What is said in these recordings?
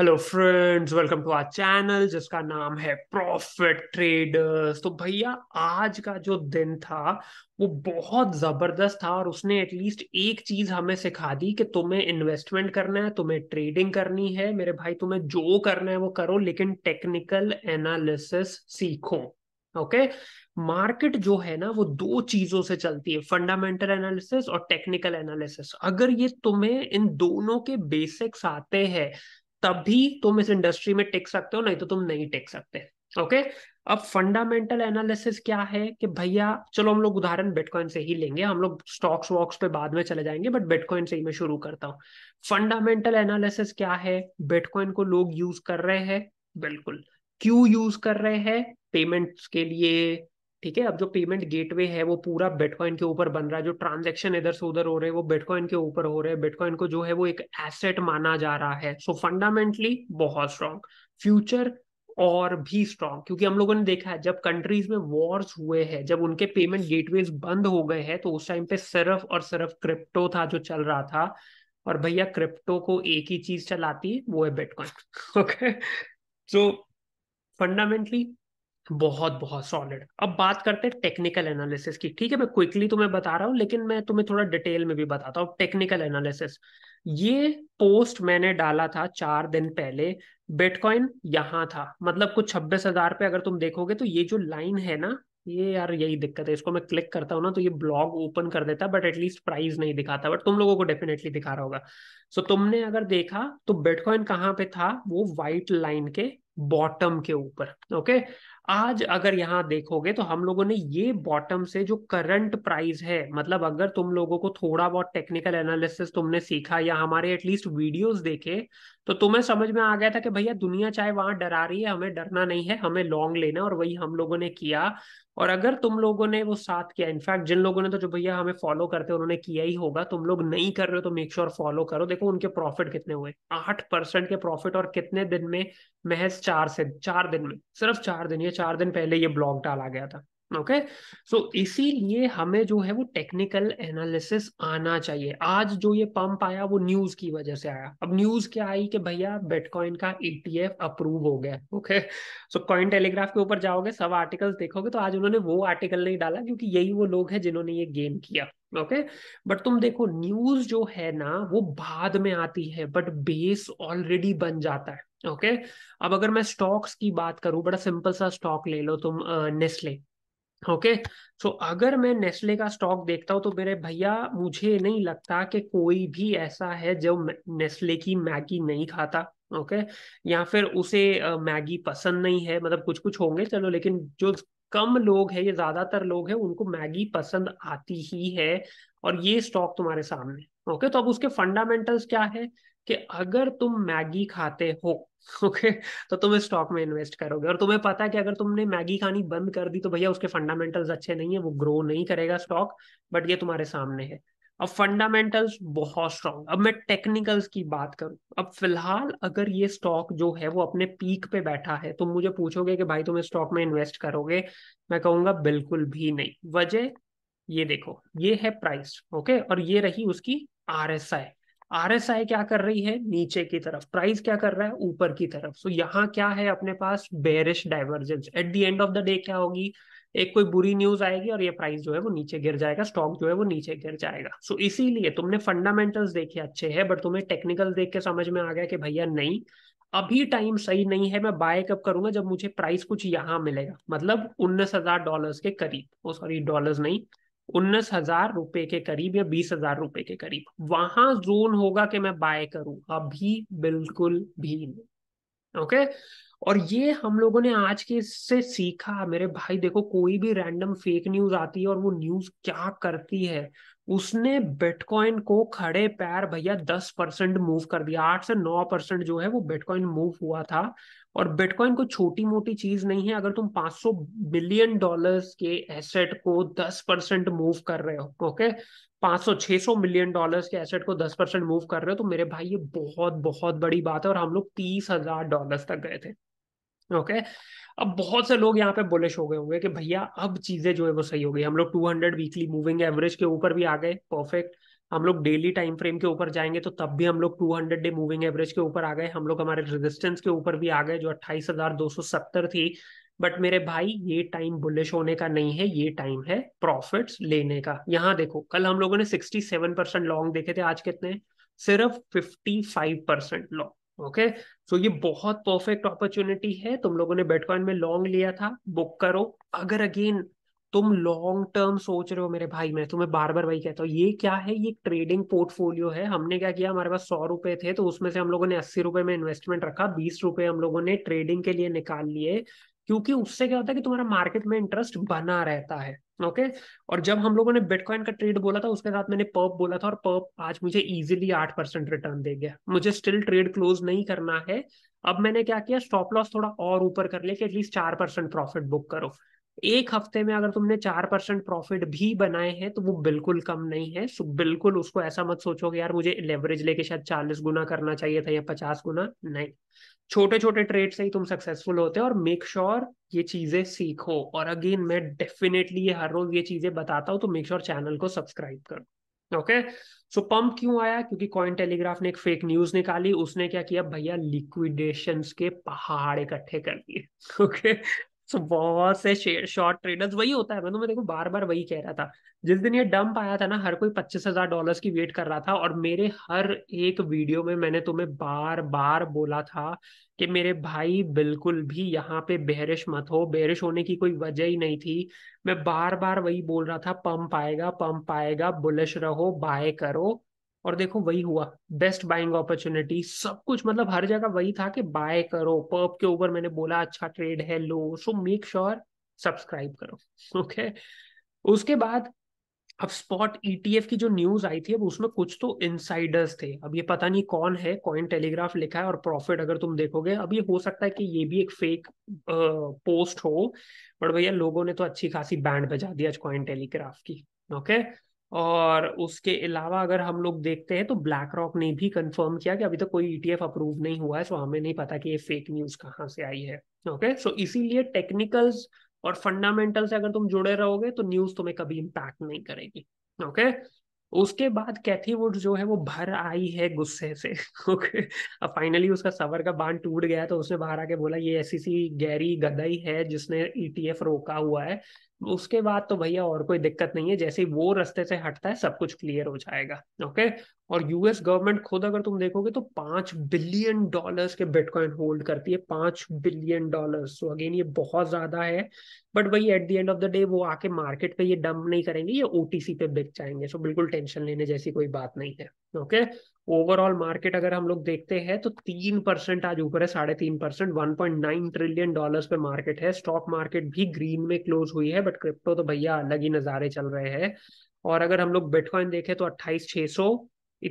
Hello friends welcome to our channel जिसका नाम है प्रॉफिट ट्रेडर्स तो भैया आज का जो दिन था वो बहुत जबरदस्त था और उसने एटलीस्ट एक चीज हमें सिखा दी कि तुम्हें इन्वेस्टमेंट करना है तुम्हें ट्रेडिंग करनी है मेरे भाई तुम्हें जो करना है वो करो लेकिन टेक्निकल एनालिसिस सीखो ओके okay? मार्केट जो है ना वो दो चीजों से चलती है फंडामेंटल एनालिसिस और टेक्निकल एनालिसिस अगर ये तुम्हें इन दोनों के बेसिक्स आते हैं तब भी तुम इस इंडस्ट्री में टिक सकते हो नहीं तो तुम नहीं टिक सकते ओके अब फंडामेंटल एनालिसिस क्या है कि भैया चलो हम लोग उदाहरण बिटकॉइन से ही लेंगे हम लोग स्टॉक्स वॉक्स पे बाद में चले जाएंगे बट बिटकॉइन से ही मैं शुरू करता हूँ फंडामेंटल एनालिसिस क्या है बिटकॉइन को लोग यूज कर रहे हैं बिल्कुल क्यों यूज कर रहे हैं पेमेंट्स के लिए ठीक है अब जो पेमेंट गेटवे है वो पूरा बिटकॉइन के ऊपर बन रहा है जो ट्रांजेक्शन इधर से उधर हो रहे हैं वो बिटकॉइन के ऊपर हो रहे हैं बिटकॉइन को जो है वो एक एसेट माना जा रहा है सो फंडामेंटली बहुत स्ट्रांग फ्यूचर और भी स्ट्रांग क्योंकि हम लोगों ने देखा है जब कंट्रीज में वॉर्स हुए हैं जब उनके पेमेंट गेटवेज बंद हो गए हैं तो उस टाइम पे सिर्फ और सिर्फ क्रिप्टो था जो चल रहा था और भैया क्रिप्टो को एक ही चीज चलाती है वो है बिटकॉइन ओके सो फंडामेंटली बहुत बहुत सॉलिड अब बात करते हैं टेक्निकल एनालिसिस की ठीक है मैं क्विकली तुम्हें बता रहा हूँ लेकिन मैं तुम्हें थोड़ा डिटेल में भी बताता हूँ टेक्निकल एनालिसिस ये पोस्ट मैंने डाला था चार दिन पहले बिटकॉइन यहाँ था मतलब कुछ छब्बीस हजार पे अगर तुम देखोगे तो ये जो लाइन है ना ये यार यही दिक्कत है इसको मैं क्लिक करता हूँ ना तो ये ब्लॉग ओपन कर देता है बट एटलीस्ट प्राइस नहीं दिखाता बट तुम लोगों को डेफिनेटली दिखा रहा होगा सो so, तुमने अगर देखा तो बिटकॉइन कहाँ पे था वो व्हाइट लाइन के बॉटम के ऊपर ओके आज अगर यहाँ देखोगे तो हम लोगों ने ये बॉटम से जो करंट प्राइस है मतलब अगर तुम लोगों को थोड़ा बहुत टेक्निकल एनालिसिस तुमने सीखा या हमारे एटलीस्ट वीडियोस देखे तो तुम्हें समझ में आ गया था कि भैया दुनिया चाहे वहां डरा रही है हमें डरना नहीं है हमें लॉन्ग लेना और वही हम लोगों ने किया और अगर तुम लोगों ने वो साथ किया इनफैक्ट जिन लोगों ने तो जो भैया हमें फॉलो करते उन्होंने किया ही होगा तुम लोग नहीं कर रहे हो तो मेक श्योर फॉलो करो देखो उनके प्रॉफिट कितने हुए आठ परसेंट के प्रॉफिट और कितने दिन में महज चार से चार दिन में सिर्फ चार दिन ये चार दिन पहले ये ब्लॉग डाला गया था ओके सो इसीलिए हमें जो है वो टेक्निकल एनालिसिस आना चाहिए आज जो ये पंप आया वो न्यूज की वजह से आया अब न्यूज क्या आई कि भैया बिटकॉइन का ईटीएफ e अप्रूव हो गया ओके सो कॉइन टेलीग्राफ के ऊपर जाओगे सब आर्टिकल्स देखोगे तो आज उन्होंने वो आर्टिकल नहीं डाला क्योंकि यही वो लोग हैं जिन्होंने ये गेम किया ओके okay? बट तुम देखो न्यूज जो है ना वो बाद में आती है बट बेस ऑलरेडी बन जाता है ओके okay? अब अगर मैं स्टॉक्स की बात करूं बड़ा सिंपल सा स्टॉक ले लो तुम नेस्ले ओके सो so, अगर मैं नेस्ले का स्टॉक देखता हूँ तो मेरे भैया मुझे नहीं लगता कि कोई भी ऐसा है जो नेस्ले की मैगी नहीं खाता ओके okay? या फिर उसे मैगी पसंद नहीं है मतलब कुछ कुछ होंगे चलो लेकिन जो कम लोग हैं ये ज्यादातर लोग हैं उनको मैगी पसंद आती ही है और ये स्टॉक तुम्हारे सामने ओके okay? तो अब उसके फंडामेंटल्स क्या है कि अगर तुम मैगी खाते हो ओके तो तुम इस स्टॉक में इन्वेस्ट करोगे और तुम्हें पता है कि अगर तुमने मैगी खानी बंद कर दी तो भैया उसके फंडामेंटल्स अच्छे नहीं है वो ग्रो नहीं करेगा स्टॉक बट ये तुम्हारे सामने है अब फंडामेंटल्स बहुत स्ट्रांग अब मैं टेक्निकल्स की बात करूं अब फिलहाल अगर ये स्टॉक जो है वो अपने पीक पे बैठा है तुम मुझे पूछोगे कि भाई तुम इस स्टॉक में इन्वेस्ट करोगे मैं कहूंगा बिल्कुल भी नहीं वजह ये देखो ये है प्राइस ओके और ये रही उसकी आर एस आई आरएसआई क्या कर रही है नीचे की तरफ प्राइस क्या कर रहा है ऊपर की तरफ सो so, यहाँ क्या है अपने पास bearish divergence at the end of the day क्या होगी एक कोई बुरी न्यूज आएगी और ये प्राइस जो है वो नीचे गिर जाएगा स्टॉक जो है वो नीचे गिर जाएगा सो so, इसीलिए तुमने फंडामेंटल्स देखे अच्छे हैं बट तुम्हें टेक्निकल देख के समझ में आ गया कि भैया नहीं अभी टाइम सही नहीं है मैं बाय कब करूंगा जब मुझे प्राइस कुछ यहाँ मिलेगा मतलब उन्नीस हजार डॉलर के करीब ओ सॉरी डॉलर नहीं उन्नीस हजार रुपए के करीब या बीस हजार रुपए के करीब वहां जोन होगा कि मैं बाय करूं अभी बिल्कुल भी नहीं ओके okay? और ये हम लोगों ने आज के इससे सीखा मेरे भाई देखो कोई भी रैंडम फेक न्यूज आती है और वो न्यूज क्या करती है उसने बिटकॉइन को खड़े पैर भैया दस परसेंट मूव कर दिया आठ से नौ परसेंट जो है वो बिटकॉइन मूव हुआ था और बिटकॉइन कोई छोटी मोटी चीज नहीं है अगर तुम 500 बिलियन डॉलर्स के एसेट को दस परसेंट मूव कर रहे हो ओके 500 600 मिलियन डॉलर्स के एसेट को दस परसेंट मूव कर रहे हो तो मेरे भाई ये बहुत बहुत बड़ी बात है और हम लोग तीस हजार डॉलर तक गए थे ओके अब बहुत से लोग यहाँ पे बुलिश हो गए होंगे कि भैया अब चीजें जो है वो सही हो गई हम लोग हंड्रेड वीकली मूविंग एवरेज के ऊपर भी आ गए परफेक्ट हम लोग डेली टाइम फ्रेम के ऊपर जाएंगे तो तब भी हम लोग two hundred day moving average के ऊपर आ गए हम लोग हमारे रेजिस्टेंस के ऊपर भी आ गए जो अट्ठाईस हजार दो सौ सत्तर थी बट मेरे भाई ये टाइम बुलिश होने का नहीं है ये टाइम है प्रॉफिट्स लेने का यहाँ देखो कल हम लोगों ने सिक्सटी सेवन परसेंट लॉन्ग देखे थे आज कितने सिर्फ five percent long okay so ये बहुत परफेक्ट अपॉर्चुनिटी है तुम लोगों ने बेटकॉइन में लॉन्ग लिया था बुक करो अगर अगेन तुम लॉन्ग टर्म सोच रहे हो मेरे भाई मैं तुम्हें बार बार वही कहता हूँ ये क्या है ये ट्रेडिंग पोर्टफोलियो है हमने क्या किया हमारे पास सौ रुपए थे तो उसमें से हम लोगों ने अस्सी रुपए में इन्वेस्टमेंट रखा बीस रुपए हम लोगों ने ट्रेडिंग के लिए निकाल लिए क्योंकि उससे क्या होता है कि तुम्हारा मार्केट में इंटरेस्ट बना रहता है ओके और जब हम लोगों ने बिटकॉइन का ट्रेड बोला था उसके साथ मैंने पर्प बोला था और पर्प आज मुझे इजिली आठ परसेंट रिटर्न दे गया मुझे स्टिल ट्रेड क्लोज नहीं करना है अब मैंने क्या किया स्टॉप लॉस थोड़ा और ऊपर कर लिया कि एटलीस्ट चार परसेंट प्रॉफिट बुक करो एक हफ्ते में अगर तुमने चार परसेंट प्रॉफिट भी बनाए हैं तो वो बिल्कुल कम नहीं है सो बिल्कुल उसको ऐसा मत सोचो कि यार मुझे लेवरेज लेके शायद चालीस गुना करना चाहिए था या पचास गुना नहीं छोटे छोटे ट्रेड से ही तुम सक्सेसफुल होते हो और मेक श्योर sure ये चीजें सीखो और अगेन मैं डेफिनेटली ये हर रोज ये चीजें बताता हूँ तो मेक श्योर sure चैनल को सब्सक्राइब करो ओके सो पंप क्यों आया क्योंकि कॉइन टेलीग्राफ ने एक फेक न्यूज निकाली उसने क्या किया भैया लिक्विडेशंस के पहाड़ इकट्ठे कर दिए ओके okay? सो बहुत से शॉर्ट ट्रेडर्स वही होता है मतलब मैं तुम्हें देखो बार बार वही कह रहा था जिस दिन ये डंप आया था ना हर कोई पच्चीस हजार डॉलर की वेट कर रहा था और मेरे हर एक वीडियो में मैंने तुम्हें बार बार बोला था कि मेरे भाई बिल्कुल भी यहाँ पे बहरिश मत हो बहरिश होने की कोई वजह ही नहीं थी मैं बार बार वही बोल रहा था पंप आएगा पंप आएगा बुलिश रहो बाय करो और देखो वही हुआ बेस्ट बाइंग अपॉर्चुनिटी सब कुछ मतलब हर जगह वही था कि बाय करो पर्प के ऊपर मैंने बोला अच्छा ट्रेड है लो सो मेक श्योर सब्सक्राइब करो ओके उसके बाद अब स्पॉट ईटीएफ e की जो न्यूज आई थी अब उसमें कुछ तो इनसाइडर्स थे अब ये पता नहीं कौन है कॉइन टेलीग्राफ लिखा है और प्रॉफिट अगर तुम देखोगे अब ये हो सकता है कि ये भी एक फेक पोस्ट हो बट भैया लोगों ने तो अच्छी खासी बैंड बजा दी आज कॉइन टेलीग्राफ की ओके okay? और उसके अलावा अगर हम लोग देखते हैं तो ब्लैक रॉक ने भी कंफर्म किया कि अभी तक तो कोई ईटीएफ e अप्रूव नहीं हुआ है सो हमें नहीं पता कि ये फेक न्यूज कहाँ से आई है ओके सो इसीलिए टेक्निकल्स और फंडामेंटल से अगर तुम जुड़े रहोगे तो न्यूज तुम्हें कभी इम्पैक्ट नहीं करेगी ओके उसके बाद कैथी वुड जो है वो भर आई है गुस्से से ओके अब फाइनली उसका सवर का बांध टूट गया तो उसने बाहर आके बोला ये ऐसी सी गहरी गदई है जिसने ईटीएफ e रोका हुआ है उसके बाद तो भैया और कोई दिक्कत नहीं है जैसे ही वो रास्ते से हटता है सब कुछ क्लियर हो जाएगा ओके और यूएस गवर्नमेंट खुद अगर तुम देखोगे तो पांच बिलियन डॉलर्स के बिटकॉइन होल्ड करती है पांच बिलियन डॉलर्स सो अगेन ये बहुत ज्यादा है बट भाई at the end of the day वो आके मार्केट पे ये डंप नहीं करेंगे ये ओटीसी पे बिक जाएंगे सो बिल्कुल टेंशन लेने जैसी कोई बात नहीं है ओके ओवरऑल मार्केट अगर हम लोग देखते हैं तो तीन परसेंट आज ऊपर है साढ़े तीन percent one point nine trillion dollars पे मार्केट है स्टॉक मार्केट भी ग्रीन में क्लोज हुई है बट क्रिप्टो तो भैया अलग ही नज़ारे चल रहे हैं और अगर हम लोग बिटकॉइन देखें तो अट्ठाईस छह सौ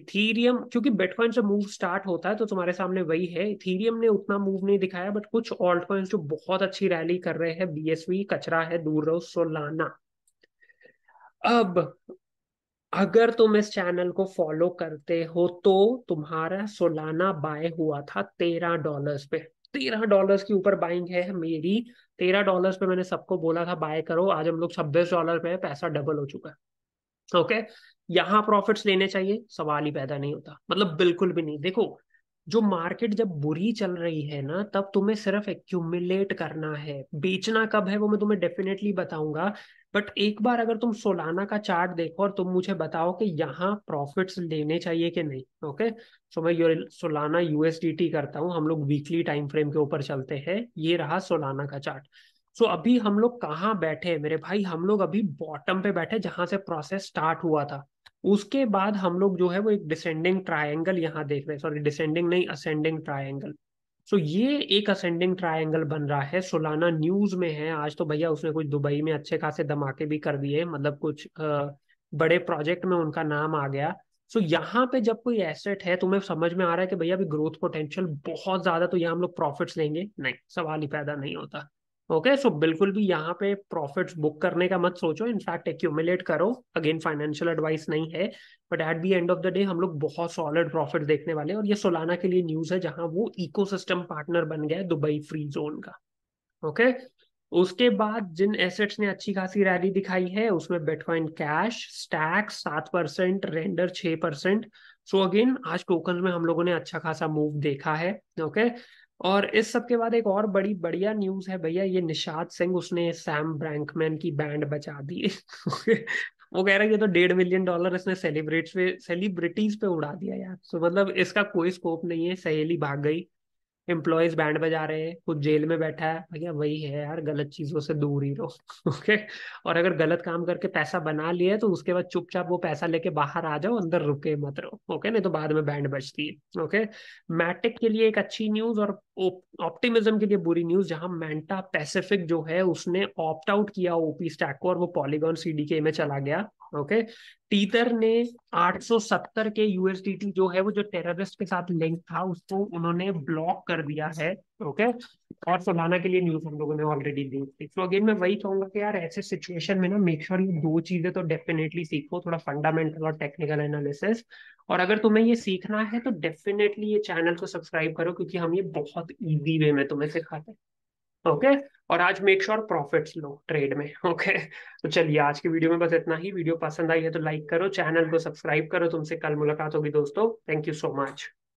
इथीरियम क्योंकि बिटकॉइन से मूव स्टार्ट होता है तो तुम्हारे सामने वही है इथीरियम ने उतना मूव नहीं दिखाया बट कुछ ऑल्ट कॉइन्स जो बहुत अच्छी रैली कर रहे हैं बीएसवी कचरा है दूर रहो सोलाना अब अगर तुम इस चैनल को फॉलो करते हो तो तुम्हारा सोलाना बाय हुआ था तेरह डॉलर्स पे तेरह डॉलर्स के ऊपर बाइंग है मेरी तेरह डॉलर्स पे मैंने सबको बोला था बाय करो आज हम लोग छब्बीस डॉलर पे पैसा डबल हो चुका है ओके यहाँ प्रॉफिट्स लेने चाहिए सवाल ही पैदा नहीं होता मतलब बिल्कुल भी नहीं देखो जो मार्केट जब बुरी चल रही है ना तब तुम्हें सिर्फ एक्यूमुलेट करना है बेचना कब है वो मैं तुम्हें डेफिनेटली बताऊंगा बट एक बार अगर तुम सोलाना का चार्ट देखो और तुम मुझे बताओ कि यहाँ प्रॉफिट्स लेने चाहिए कि नहीं ओके सो मैं यो सोलाना यूएसडीटी करता हूँ हम लोग वीकली टाइम फ्रेम के ऊपर चलते हैं ये रहा सोलाना का चार्ट सो so, अभी हम लोग कहाँ बैठे मेरे भाई हम लोग अभी बॉटम पे बैठे जहां से प्रोसेस स्टार्ट हुआ था उसके बाद हम लोग जो है वो एक डिसेंडिंग ट्राइंगल यहाँ देख रहे हैं सॉरी डिसेंडिंग नहीं असेंडिंग ट्राइंगल सो so, ये एक असेंडिंग ट्रायंगल बन रहा है सोलाना न्यूज में है आज तो भैया उसने कुछ दुबई में अच्छे खासे धमाके भी कर दिए मतलब कुछ आ, बड़े प्रोजेक्ट में उनका नाम आ गया सो so, यहाँ पे जब कोई एसेट है तुम्हें समझ में आ रहा है कि भैया अभी ग्रोथ पोटेंशियल बहुत ज्यादा तो यहाँ हम लोग प्रॉफिट्स लेंगे नहीं सवाल ही पैदा नहीं होता ओके सो बिल्कुल भी यहाँ पे प्रॉफिट्स बुक करने का मत सोचो इनफैक्ट एक्यूमुलेट करो अगेन फाइनेंशियल एडवाइस नहीं है but at the end of the day हम लोग बहुत सॉलिड प्रॉफिट देखने वाले हैं और ये सोलाना के लिए न्यूज है जहां वो इकोसिस्टम पार्टनर बन गया है दुबई फ्री जोन का ओके okay? उसके बाद जिन एसेट्स ने अच्छी खासी रैली दिखाई है उसमें बिटकॉइन कैश स्टैक्स सात परसेंट रेंडर छह परसेंट सो अगेन आज टोकन में हम लोगों ने अच्छा खासा मूव देखा है ओके okay? और इस सब के बाद एक और बड़ी बढ़िया न्यूज है भैया ये निषाद सिंह उसने सैम ब्रैंकमैन की बैंड बचा दी वो कह रहा है ये तो डेढ़ मिलियन डॉलर इसने सेलिब्रेट्स पे सेलिब्रिटीज पे उड़ा दिया यार तो मतलब इसका कोई स्कोप नहीं है सहेली भाग गई एम्प्लॉयज बैंड बजा रहे हैं कुछ जेल में बैठा है भैया वही है यार गलत चीजों से दूर ही रहो ओके और अगर गलत काम करके पैसा बना लिया तो उसके बाद चुपचाप वो पैसा लेके बाहर आ जाओ अंदर रुके मत रहो ओके नहीं तो बाद में बैंड बजती है ओके मैटिक के लिए एक अच्छी न्यूज और ऑप्टिमिज्म के लिए बुरी न्यूज जहां मेंटा पैसिफिक जो है उसने ऑप्ट आउट किया ओपी स्टैक को और वो पॉलीगॉन सीडीके में चला गया ओके टीतर ने 870 के यूएसडीटी जो है वो जो टेररिस्ट के साथ लिंक था उसको उन्होंने ब्लॉक कर दिया है ओके और सोलाना के लिए न्यूज हम लोगों ने ऑलरेडी दी थी तो अगेन मैं वही कहूंगा कि यार ऐसे सिचुएशन में ना मेक श्योर ये दो चीजें तो डेफिनेटली सीखो थोड़ा फंडामेंटल और टेक्निकल एनालिसिस और अगर तुम्हें ये सीखना है तो डेफिनेटली ये चैनल को सब्सक्राइब करो क्योंकि हम ये बहुत ईजी वे में तुम्हें सिखाते हैं ओके okay? और आज मेक श्योर प्रॉफिट्स लो ट्रेड में ओके okay? तो चलिए आज की वीडियो में बस इतना ही वीडियो पसंद आई है तो लाइक करो चैनल को सब्सक्राइब करो तुमसे कल मुलाकात होगी दोस्तों थैंक यू सो मच